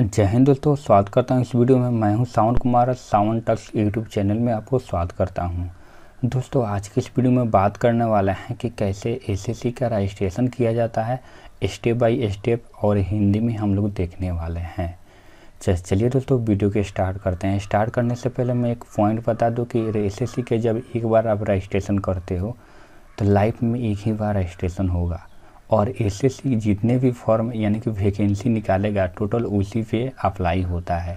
जय हिंद दोस्तों स्वागत करता हूँ इस वीडियो में मैं हूँ सावन कुमार सावन टक्स यूट्यूब चैनल में आपको स्वागत करता हूँ दोस्तों आज की इस वीडियो में बात करने वाला है कि कैसे एसएससी का रजिस्ट्रेशन किया जाता है स्टेप बाय स्टेप और हिंदी में हम लोग देखने वाले हैं चलिए दोस्तों वीडियो के स्टार्ट करते हैं स्टार्ट करने से पहले मैं एक पॉइंट बता दूँ कि एस के जब एक बार आप रजिस्ट्रेशन करते हो तो लाइफ में एक ही बार रजिस्ट्रेशन होगा और एसएससी जितने भी फॉर्म यानी कि वैकेंसी निकालेगा टोटल उसी पे अप्लाई होता है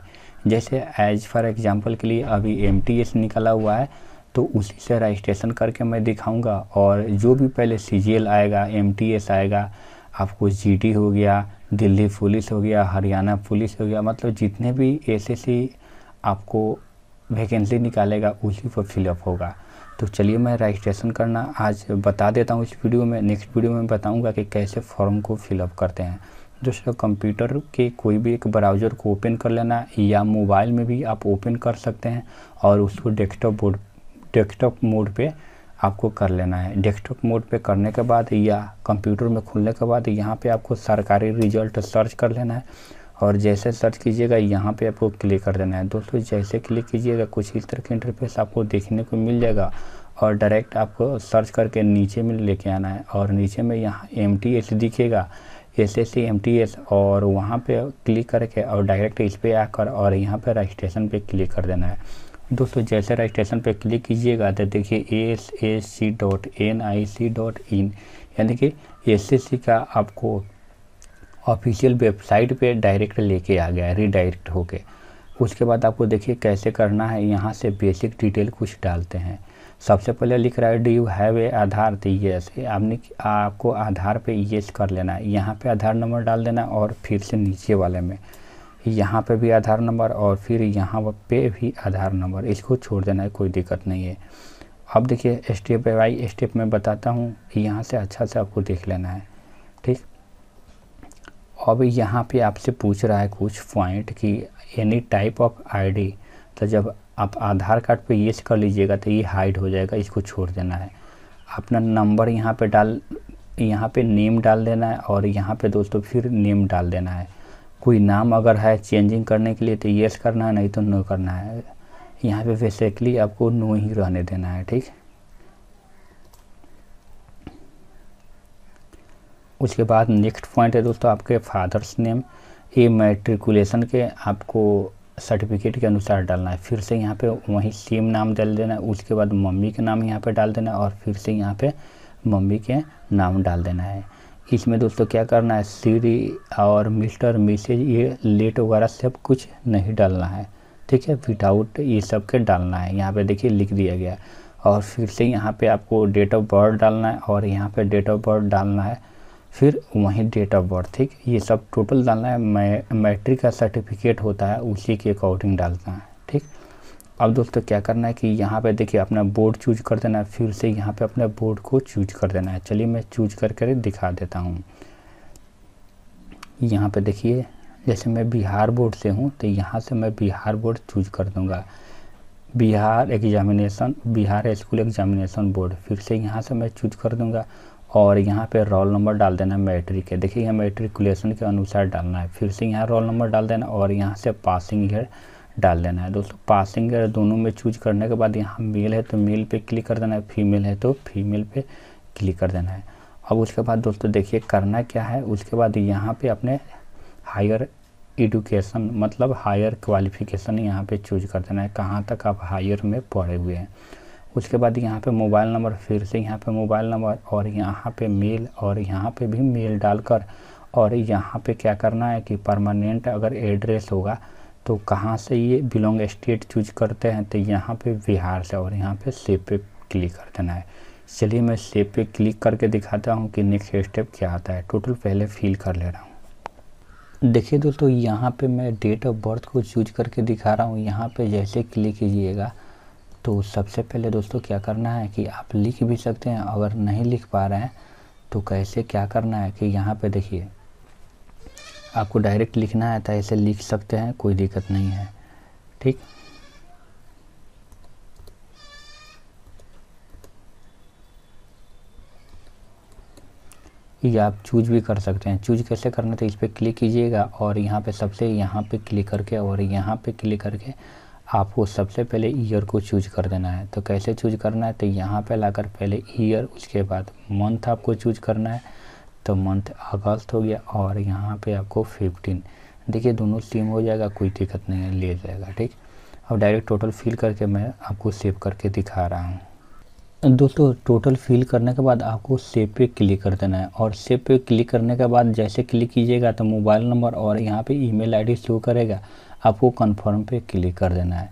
जैसे एज फॉर एग्जांपल के लिए अभी एम निकला हुआ है तो उसी से रजिस्ट्रेशन करके मैं दिखाऊंगा और जो भी पहले सी आएगा एम आएगा आपको जी हो गया दिल्ली पुलिस हो गया हरियाणा पुलिस हो गया मतलब जितने भी एस आपको वैकेंसी निकालेगा उसी पर फिलअप होगा तो चलिए मैं रजिस्ट्रेशन करना आज बता देता हूँ इस वीडियो में नेक्स्ट वीडियो में बताऊँगा कि कैसे फॉर्म को फिलअप करते हैं दोस्तों कंप्यूटर के कोई भी एक ब्राउज़र को ओपन कर लेना या मोबाइल में भी आप ओपन कर सकते हैं और उसको डेस्कटॉप बोर्ड डेस्कटॉप मोड पे आपको कर लेना है डेस्कटॉप मोड पे करने के बाद या कंप्यूटर में खुलने के बाद यहाँ पे आपको सरकारी रिजल्ट सर्च कर लेना है और जैसे सर्च कीजिएगा यहाँ पे आपको क्लिक कर देना है दोस्तों जैसे क्लिक कीजिएगा कुछ इस तरह के इंटरफेस आपको देखने को मिल जाएगा और डायरेक्ट आपको सर्च करके नीचे में लेके आना है और नीचे में यहाँ एम दिखेगा S S C M T S और वहाँ पे क्लिक करके और डायरेक्ट इस पर आकर और यहाँ पे रजिस्ट्रेशन पे क्लिक कर देना है दोस्तों जैसे रजिस्ट्रेशन पे क्लिक कीजिएगा तो देखिए S S C dot N I C dot in यानी कि एस एस सी का आपको ऑफिशियल वेबसाइट पे डायरेक्ट लेके आ गया रीडायरेक्ट होके उसके बाद आपको देखिए कैसे करना है यहाँ से बेसिक डिटेल कुछ डालते हैं सबसे पहले लिख रहा है do you have a Aadhaar तो येस आपने आपको आधार पे येस कर लेना है यहाँ पे आधार नंबर डाल देना और फिर से नीचे वाले में यहाँ पे भी आधार नंबर और फिर यहाँ पे भी आधार नंबर इसको छोड़ देना है कोई दिक्कत नहीं है अब देखिए स्टेप बाई स्टेप में बताता हूँ यहाँ से अच्छा से आपको देख लेना है अब यहाँ पे आपसे पूछ रहा है कुछ पॉइंट कि एनी टाइप ऑफ आईडी तो जब आप आधार कार्ड पे येस कर लीजिएगा तो ये हाइड हो जाएगा इसको छोड़ देना है अपना नंबर यहाँ पे डाल यहाँ पे नेम डाल देना है और यहाँ पे दोस्तों फिर नेम डाल देना है कोई नाम अगर है चेंजिंग करने के लिए तो येस करना है नहीं तो नो करना है यहाँ पे बेसिकली आपको नो ही रहने देना है ठीक उसके बाद नेक्स्ट पॉइंट है दोस्तों आपके फादर्स नेम ये मेट्रिकुलेशन के आपको सर्टिफिकेट के अनुसार डालना है फिर से यहाँ पे वहीं सेम नाम डाल देना है उसके बाद मम्मी के नाम यहाँ पे डाल देना है और फिर से यहाँ पे मम्मी के नाम डाल देना है इसमें दोस्तों क्या करना है सीरी और मिस्टर मिसेज ये लेट वगैरह सब कुछ नहीं डालना है ठीक है विदाउट ये सब के डालना है यहाँ पर देखिए लिख दिया गया और फिर से यहाँ पर आपको डेट ऑफ बर्थ डालना है और यहाँ पर डेट ऑफ बर्थ डालना है फिर वहीं डेट ऑफ बर्थ ठीक ये सब टोटल डालना है मै मैट्रिक का सर्टिफिकेट होता है उसी के अकॉर्डिंग डालना है ठीक अब दोस्तों क्या करना है कि यहाँ पे देखिए अपना बोर्ड चूज कर देना है फिर से यहाँ पे अपने बोर्ड को चूज कर देना है चलिए मैं चूज कर कर दिखा देता हूँ यहाँ पे देखिए जैसे मैं बिहार बोर्ड से हूँ तो यहाँ से मैं बिहार बोर्ड चूज कर दूँगा Bihar examination Bihar school examination board फिर से यहाँ से मैं चूज कर दूँगा और यहाँ पे रोल नंबर डाल देना मैट्रिक के देखिए यहाँ मेट्रिकुलेशन के अनुसार डालना है फिर से यहाँ रोल नंबर डाल देना और यहाँ से पासिंग ईयर डाल देना है दोस्तों पासिंग ईयर दोनों में चूज करने के बाद यहाँ मेल है तो मेल पे क्लिक कर देना है फीमेल है तो फीमेल पे क्लिक कर देना है अब उसके बाद दोस्तों देखिए करना क्या है उसके बाद यहाँ पर अपने हायर एडुकेशन मतलब हायर क्वालिफिकेशन यहाँ पर चूज कर देना है कहाँ तक आप हायर में पढ़े हुए हैं उसके बाद यहाँ पे मोबाइल नंबर फिर से यहाँ पे मोबाइल नंबर और यहाँ पे मेल और यहाँ पे भी मेल डालकर और यहाँ पे क्या करना है कि परमानेंट अगर एड्रेस होगा तो कहाँ से ये बिलोंग स्टेट चूज करते हैं तो यहाँ पे बिहार से और यहाँ पे सेव पे क्लिक कर देना है चलिए मैं सेव पे क्लिक करके दिखाता हूँ कि नेक्स्ट स्टेप क्या आता है टोटल पहले फिल कर ले रहा हूँ देखिए दोस्तों यहाँ पे मैं डेट ऑफ बर्थ को चूज करके दिखा रहा हूँ यहाँ पे जैसे क्लिक कीजिएगा तो सबसे पहले दोस्तों क्या करना है कि आप लिख भी सकते हैं अगर नहीं लिख पा रहे हैं तो कैसे क्या करना है कि यहाँ पे देखिए आपको डायरेक्ट लिखना है तो ऐसे लिख सकते हैं कोई दिक्कत नहीं है ठीक ये आप चूज भी कर सकते हैं चूज कैसे करना था तो इस पर क्लिक कीजिएगा और यहाँ पे सबसे यहाँ पे क्लिक करके और यहाँ पे क्लिक करके आपको सबसे पहले ईयर को चूज कर देना है तो कैसे चूज करना है तो यहाँ पे लाकर पहले ईयर उसके बाद मंथ आपको चूज करना है तो मंथ अगस्त हो गया और यहाँ पे आपको फिफ्टीन देखिए दोनों सेम हो जाएगा कोई दिक्कत नहीं है ले जाएगा ठीक अब डायरेक्ट टोटल फिल करके मैं आपको सेव करके दिखा रहा हूँ दोस्तों टोटल फिल करने के बाद आपको सेव पे क्लिक कर देना है और सेव पे क्लिक करने के बाद जैसे क्लिक कीजिएगा तो मोबाइल नंबर और यहाँ पे ईमेल आईडी शो करेगा आपको कन्फर्म पे क्लिक कर देना है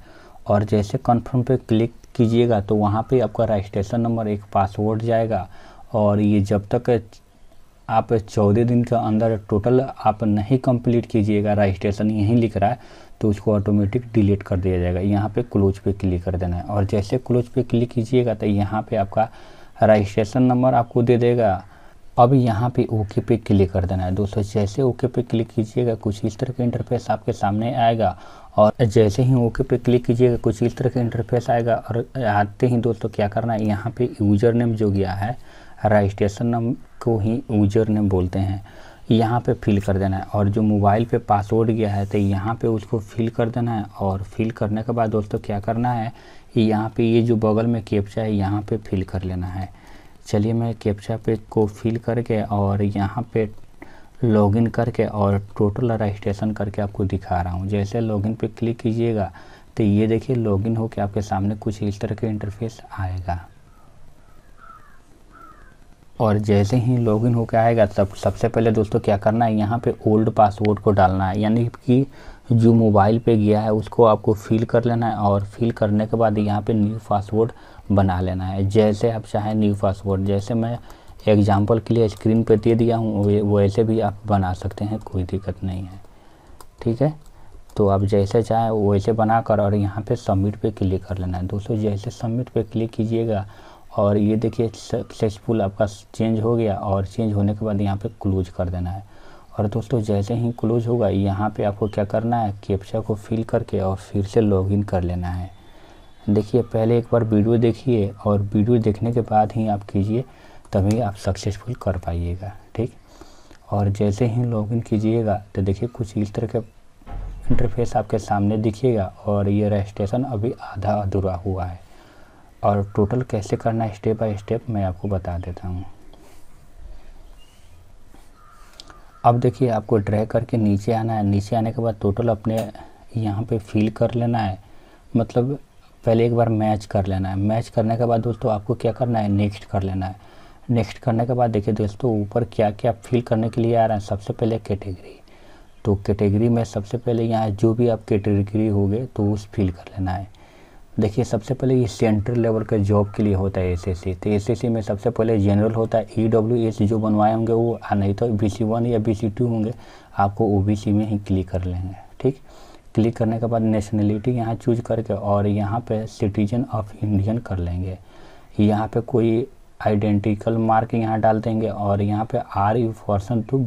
और जैसे कन्फर्म पे क्लिक कीजिएगा तो वहाँ पर आपका रजिस्ट्रेशन नंबर एक पासवर्ड जाएगा और ये जब तक आप चौदह दिन के अंदर टोटल आप नहीं कंप्लीट कीजिएगा रजिस्ट्रेशन यहीं लिख रहा है तो उसको ऑटोमेटिक डिलीट कर दिया जाएगा यहाँ पे क्लोज पे क्लिक कर देना है और जैसे क्लोज पे क्लिक कीजिएगा तो यहाँ पे आपका रजिस्ट्रेशन नंबर आपको दे देगा अब यहाँ पे ओके पे क्लिक कर देना है दोस्तों जैसे ओके पे क्लिक कीजिएगा कुछ इस तरह का इंटरफेस आपके सामने आएगा और जैसे ही ओके पे क्लिक कीजिएगा कुछ इस तरह का इंटरफेस आएगा और आते ही दोस्तों क्या करना है यहाँ पे यूजर नेम जो गया है रजिस्ट्रेशन नाम को ही यूजर नेम बोलते हैं यहाँ पे फिल कर देना है और जो मोबाइल पे पासवर्ड गया है तो यहाँ पे उसको फिल कर देना है और फिल करने के बाद दोस्तों क्या करना है यहाँ पे ये जो बगल में कैप्चा है यहाँ पे फिल कर लेना है चलिए मैं कैप्चा पेज को फिल करके और यहाँ पे लॉगिन करके और टोटल रजिस्ट्रेशन करके आपको दिखा रहा हूँ जैसे लॉगिन पे क्लिक कीजिएगा तो ये देखिए लॉगिन होकर आपके सामने कुछ इस तरह के इंटरफेस आएगा और जैसे ही लॉगिन होकर आएगा तब सब सबसे पहले दोस्तों क्या करना है यहाँ पे ओल्ड पासवर्ड को डालना है यानी कि जो मोबाइल पे गया है उसको आपको फिल कर लेना है और फिल करने के बाद यहाँ पे न्यू पासवर्ड बना लेना है जैसे आप चाहें न्यू पासवर्ड जैसे मैं एग्जांपल के लिए स्क्रीन पे दे दिया हूँ वैसे भी आप बना सकते हैं कोई दिक्कत नहीं है ठीक है तो आप जैसे चाहें वैसे बना कर और यहाँ पर सबमिट पर क्लिक कर लेना है दोस्तों जैसे सबमिट पर क्लिक कीजिएगा और ये देखिए सक्सेसफुल आपका चेंज हो गया और चेंज होने के बाद यहाँ पर क्लोज कर देना है और दोस्तों जैसे ही क्लोज होगा यहाँ पे आपको क्या करना है कैप्चा को फिल करके और फिर से लॉगिन कर लेना है देखिए पहले एक बार वीडियो देखिए और वीडियो देखने के बाद ही आप कीजिए तभी आप सक्सेसफुल कर पाइएगा ठीक और जैसे ही लॉगिन कीजिएगा तो देखिए कुछ इस तरह के इंटरफेस आपके सामने दिखिएगा और ये रजिस्ट्रेशन अभी आधा अधूरा हुआ है और टोटल कैसे करना है स्टेप बाय स्टेप मैं आपको बता देता हूँ अब देखिए आपको ड्रैग करके नीचे आना है नीचे आने के बाद टोटल अपने यहाँ पे फील कर लेना है मतलब पहले एक बार मैच कर लेना है मैच करने के बाद दोस्तों आपको क्या करना है नेक्स्ट कर लेना है नेक्स्ट करने के बाद देखिए दोस्तों ऊपर क्या क्या फील करने के लिए आ रहा है सबसे पहले कैटेगरी तो कैटेगरी में सबसे पहले यहाँ जो भी आप कैटेगरी होगे तो उस फील कर लेना है देखिए सबसे पहले ये सेंट्रल लेवल के जॉब के लिए होता है सी तो सी में सबसे पहले जनरल होता है डब्ल्यू e एस जो बनवाए होंगे वो आ नहीं तो बी सी वन या बी सी टू होंगे आपको ओ बी सी में ही क्लिक कर लेंगे ठीक क्लिक करने के बाद नेशनलिटी यहाँ चूज करके और यहाँ पे सिटीजन ऑफ इंडियन कर लेंगे यहाँ पे कोई आइडेंटिकल मार्क यहाँ डाल देंगे और यहाँ पे आर यू पर्सन टू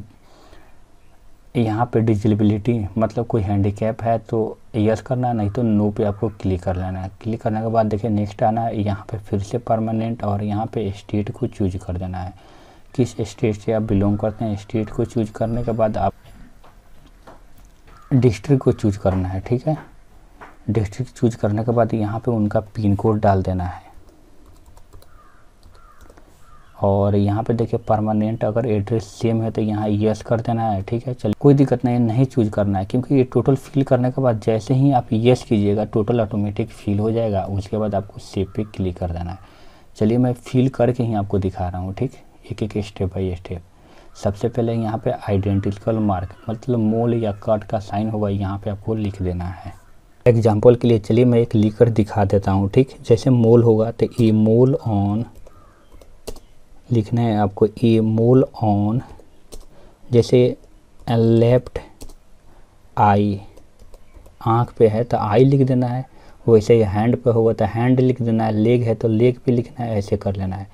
यहाँ पे डिजिलिबिलिटी मतलब कोई हैंडीकैप है तो यस करना नहीं तो नो पे आपको क्लिक कर लेना है क्लिक करने के बाद देखिए नेक्स्ट आना है यहाँ पे फिर से परमानेंट और यहाँ पे स्टेट को चूज कर देना है किस स्टेट से आप बिलोंग करते हैं स्टेट को चूज करने के बाद आप डिस्ट्रिक्ट को चूज करना है ठीक है डिस्ट्रिक्ट चूज करने के बाद यहाँ पर उनका पिन कोड डाल देना है और यहाँ पे देखिए परमानेंट अगर एड्रेस सेम है तो यहाँ यस कर देना है ठीक है चलिए कोई दिक्कत नहीं नहीं चूज करना है क्योंकि ये टोटल फिल करने के बाद जैसे ही आप यस कीजिएगा टोटल ऑटोमेटिक फिल हो जाएगा उसके बाद आपको सेव पे क्लिक कर देना है चलिए मैं फिल करके ही आपको दिखा रहा हूँ ठीक एक एक स्टेप बाई स्टेप सबसे पहले यहाँ पर आइडेंटिकल मार्क मतलब मोल या कट का साइन होगा यहाँ पर आपको लिख देना है एग्जाम्पल के लिए चलिए मैं एक लिख दिखा देता हूँ ठीक जैसे मोल होगा तो ई मोल ऑन लिखना है आपको ए मोल ऑन जैसे लेफ्ट आई आँख पे है तो आई लिख देना है वैसे ही हैंड पे होगा तो हैंड लिख देना है लेग है तो लेग पे लिखना है ऐसे कर लेना है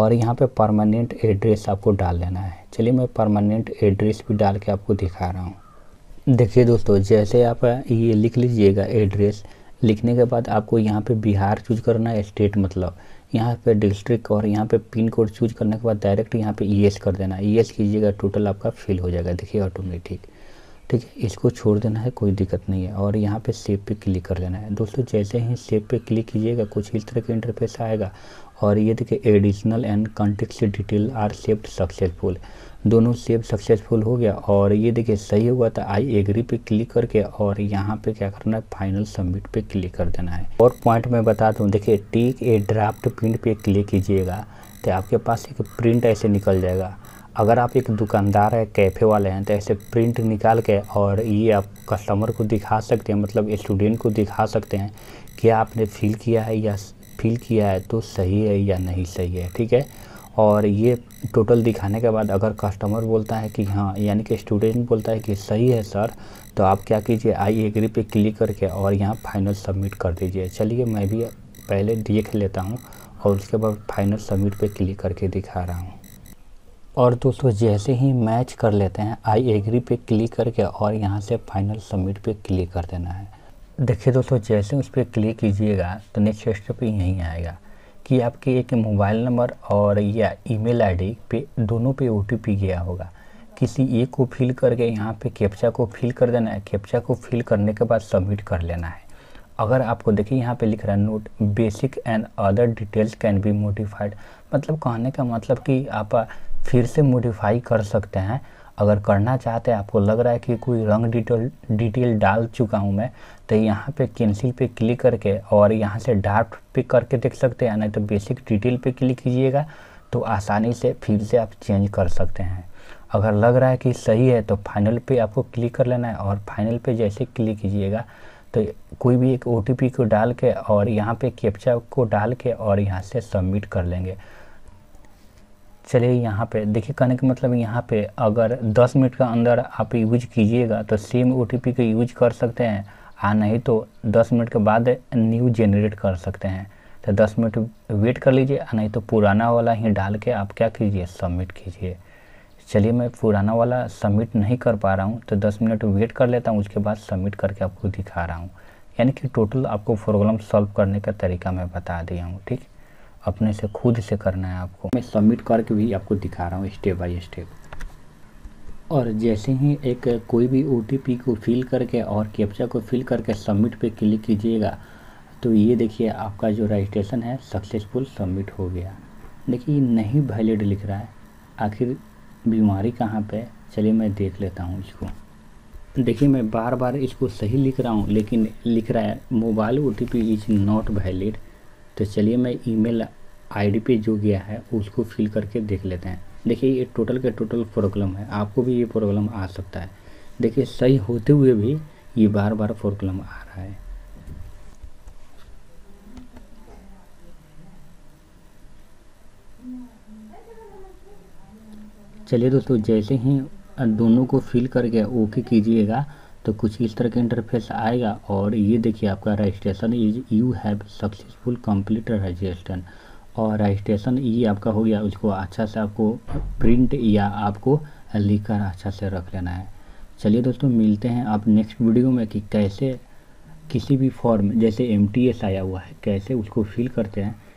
और यहाँ पे परमानेंट एड्रेस आपको डाल लेना है चलिए मैं परमानेंट एड्रेस भी डाल के आपको दिखा रहा हूँ देखिए दोस्तों जैसे आप ये लिख लीजिएगा एड्रेस लिखने के बाद आपको यहाँ पे बिहार चूज करना है स्टेट मतलब यहाँ पे डिस्ट्रिक्ट और यहाँ पे पिन कोड चूज करने के बाद डायरेक्ट यहाँ पे ई e कर देना ई e कीजिएगा टोटल आपका फिल हो जाएगा देखिए ऑटोमेटिक ठीक है इसको छोड़ देना है कोई दिक्कत नहीं है और यहाँ पे सेव पे क्लिक कर देना है दोस्तों जैसे ही सेव पे क्लिक कीजिएगा कुछ इस तरह का इंटरफेस आएगा और ये देखिए additional and contacts detail are saved successful दोनों सेव सक्सेसफुल हो गया और ये देखिए सही हुआ था आई एग्री पे क्लिक करके और यहाँ पे क्या करना है फाइनल सबमिट पे क्लिक कर देना है और पॉइंट मैं बता दूँ देखिए टिक ए ड्राफ्ट प्रिंट पे क्लिक कीजिएगा तो आपके पास एक प्रिंट ऐसे निकल जाएगा अगर आप एक दुकानदार है कैफ़े वाले हैं तो ऐसे प्रिंट निकाल के और ये आप कस्टमर को दिखा सकते हैं मतलब स्टूडेंट को दिखा सकते हैं क्या आपने फील किया है या फील किया है तो सही है या नहीं सही है ठीक है और ये टोटल दिखाने के बाद अगर कस्टमर बोलता है कि हाँ यानी कि स्टूडेंट बोलता है कि सही है सर तो आप क्या कीजिए आई एग्री पे क्लिक करके और यहाँ फाइनल सबमिट कर दीजिए चलिए मैं भी पहले देख लेता हूँ और उसके बाद फाइनल सबमिट पे क्लिक करके दिखा रहा हूँ और दोस्तों जैसे ही मैच कर लेते हैं आई एग्री पे क्लिक करके और यहाँ से फाइनल सबमिट पे क्लिक कर देना है देखिए दोस्तों तो जैसे उस पर क्लिक कीजिएगा तो नेक्स्ट स्टेप यहीं आएगा कि आपके एक मोबाइल नंबर और या ईमेल आईडी पे दोनों पे ओ गया होगा किसी एक को फिल करके यहाँ पे कैप्चा को फिल कर देना है कैप्चा को फिल करने के बाद सबमिट कर लेना है अगर आपको देखिए यहाँ पे लिख रहा है note basic and other details can be modified मतलब कहने का मतलब कि आप फिर से मोडिफाई कर सकते हैं अगर करना चाहते हैं आपको लग रहा है कि कोई रंग डिटेल डिटेल डाल चुका हूँ मैं तो यहाँ पे कैंसिल पे क्लिक करके और यहाँ से डार्क पे करके देख सकते हैं नहीं तो बेसिक डिटेल पे क्लिक कीजिएगा तो आसानी से फिर से आप चेंज कर सकते हैं अगर लग रहा है कि सही है तो फाइनल पे आपको क्लिक कर लेना है और फाइनल पे जैसे क्लिक कीजिएगा तो कोई भी एक ओ को डाल के और यहाँ पर कैप्चा को डाल के और यहाँ से सबमिट कर लेंगे चलिए यहाँ पे देखिए कहने का मतलब यहाँ पे अगर 10 मिनट का अंदर आप यूज कीजिएगा तो सेम ओ टी का यूज कर सकते हैं आ नहीं तो 10 मिनट के बाद न्यू जेनरेट कर सकते हैं तो 10 मिनट वेट कर लीजिए आ नहीं तो पुराना वाला ही डाल के आप क्या कीजिए सबमिट कीजिए चलिए मैं पुराना वाला सबमिट नहीं कर पा रहा हूँ तो दस मिनट वेट कर लेता हूँ उसके बाद सबमिट करके आपको दिखा रहा हूँ यानी कि टोटल आपको प्रॉब्लम सॉल्व करने का तरीका मैं बता दिया हूँ ठीक अपने से खुद से करना है आपको मैं सबमिट करके भी आपको दिखा रहा हूँ स्टेप बाय स्टेप और जैसे ही एक कोई भी ओ को फिल करके और कैप्चा को फिल करके सबमिट पे क्लिक कीजिएगा तो ये देखिए आपका जो रजिस्ट्रेशन है सक्सेसफुल सबमिट हो गया देखिए नहीं वैलिड लिख रहा है आखिर बीमारी कहाँ पे चलिए मैं देख लेता हूँ इसको देखिए मैं बार बार इसको सही लिख रहा हूँ लेकिन लिख रहा है mobile O T P is not valid तो चलिए मैं ईमेल आईडी पे जो गया है उसको फिल करके देख लेते हैं देखिए ये टोटल के टोटल प्रॉब्लम है आपको भी ये प्रॉब्लम आ सकता है देखिए सही होते हुए भी ये बार बार प्रॉब्लम आ रहा है चलिए दोस्तों जैसे ही दोनों को फिल करके ओके कीजिएगा तो कुछ इस तरह का इंटरफेस आएगा और ये देखिए आपका registration is you have successful complete registration और रजिस्ट्रेशन ई e आपका हो गया उसको अच्छा से आपको प्रिंट या आपको लिख कर अच्छा से रख लेना है चलिए दोस्तों मिलते हैं आप नेक्स्ट वीडियो में कि कैसे किसी भी फॉर्म जैसे एम आया हुआ है कैसे उसको फिल करते हैं